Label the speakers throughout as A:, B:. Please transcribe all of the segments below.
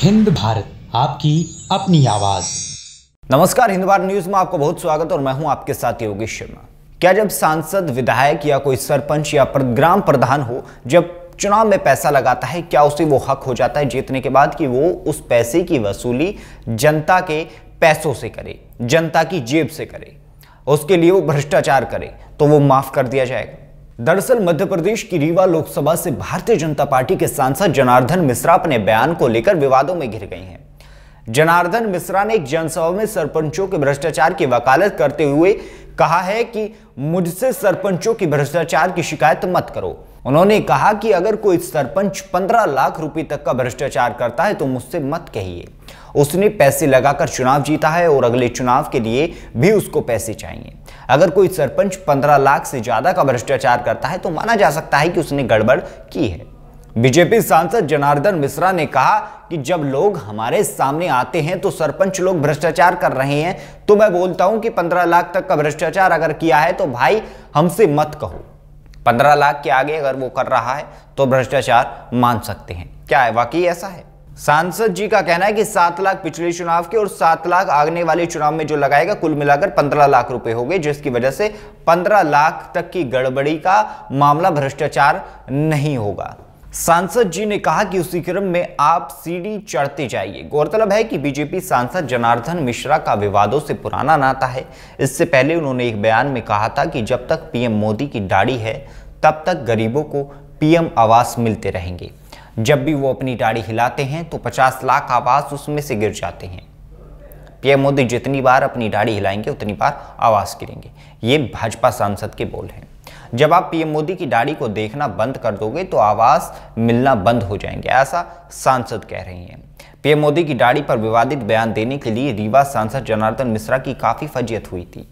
A: हिंद भारत आपकी अपनी आवाज नमस्कार हिंद भारत न्यूज में आपको बहुत स्वागत और मैं हूं आपके साथ योगेश शर्मा क्या जब सांसद विधायक या कोई सरपंच या ग्राम प्रधान हो जब चुनाव में पैसा लगाता है क्या उसे वो हक हो जाता है जीतने के बाद कि वो उस पैसे की वसूली जनता के पैसों से करे जनता की जेब से करे उसके लिए वो भ्रष्टाचार करे तो वो माफ कर दिया जाएगा दरअसल मध्य प्रदेश की रीवा लोकसभा से भारतीय जनता पार्टी के सांसद जनार्दन मिश्रा अपने बयान को लेकर विवादों में घिर गई हैं जनार्दन मिश्रा ने एक जनसभा में सरपंचों के भ्रष्टाचार की वकालत करते हुए कहा है कि मुझसे सरपंचों की भ्रष्टाचार की शिकायत मत करो उन्होंने कहा कि अगर कोई सरपंच 15 लाख रुपए तक का भ्रष्टाचार करता है तो मुझसे मत कहिए उसने पैसे लगाकर चुनाव जीता है और अगले चुनाव के लिए भी उसको पैसे चाहिए अगर कोई सरपंच पंद्रह लाख से ज्यादा का भ्रष्टाचार करता है तो माना जा सकता है कि उसने गड़बड़ की है बीजेपी सांसद जनार्दन मिश्रा ने कहा कि जब लोग हमारे सामने आते हैं तो सरपंच लोग भ्रष्टाचार कर रहे हैं तो मैं बोलता हूं कि 15 लाख तक का भ्रष्टाचार अगर किया है तो भाई हमसे मत कहो 15 लाख के आगे अगर वो कर रहा है तो भ्रष्टाचार मान सकते हैं क्या है वाकई ऐसा है सांसद जी का कहना है कि सात लाख पिछले चुनाव के और सात लाख आगने वाले चुनाव में जो लगाएगा कुल मिलाकर पंद्रह लाख रुपए हो गए जिसकी वजह से पंद्रह लाख तक की गड़बड़ी का मामला भ्रष्टाचार नहीं होगा सांसद जी ने कहा कि उसी क्रम में आप सीढ़ी चढ़ते जाइए गौरतलब है कि बीजेपी सांसद जनार्दन मिश्रा का विवादों से पुराना नाता है इससे पहले उन्होंने एक बयान में कहा था कि जब तक पीएम मोदी की दाढ़ी है तब तक गरीबों को पीएम आवास मिलते रहेंगे जब भी वो अपनी दाढ़ी हिलाते हैं तो 50 लाख आवाज़ उसमें से गिर जाते हैं पीएम मोदी जितनी बार अपनी दाढ़ी हिलाएंगे उतनी बार आवाज़ गिरेंगे ये भाजपा सांसद के बोल हैं जब आप पीएम मोदी की दाढ़ी को देखना बंद कर दोगे तो आवाज़ मिलना बंद हो जाएंगे ऐसा सांसद कह रहे हैं पीएम मोदी की दाढ़ी पर विवादित बयान देने के लिए रीवा सांसद जनार्दन मिश्रा की काफ़ी फजियत हुई थी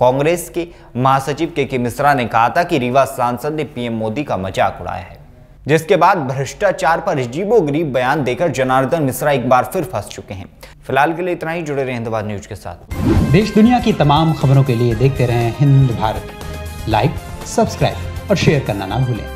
A: कांग्रेस के महासचिव के के मिश्रा ने कहा था कि रीवा सांसद ने पीएम मोदी का मजाक उड़ाया है जिसके बाद भ्रष्टाचार पर अजीबो गरीब बयान देकर जनार्दन मिश्रा एक बार फिर फंस चुके हैं फिलहाल के लिए इतना ही जुड़े रहे हिंदुबाद न्यूज के साथ देश दुनिया की तमाम खबरों के लिए देखते रहे हिंद भारत लाइक सब्सक्राइब और शेयर करना ना भूलें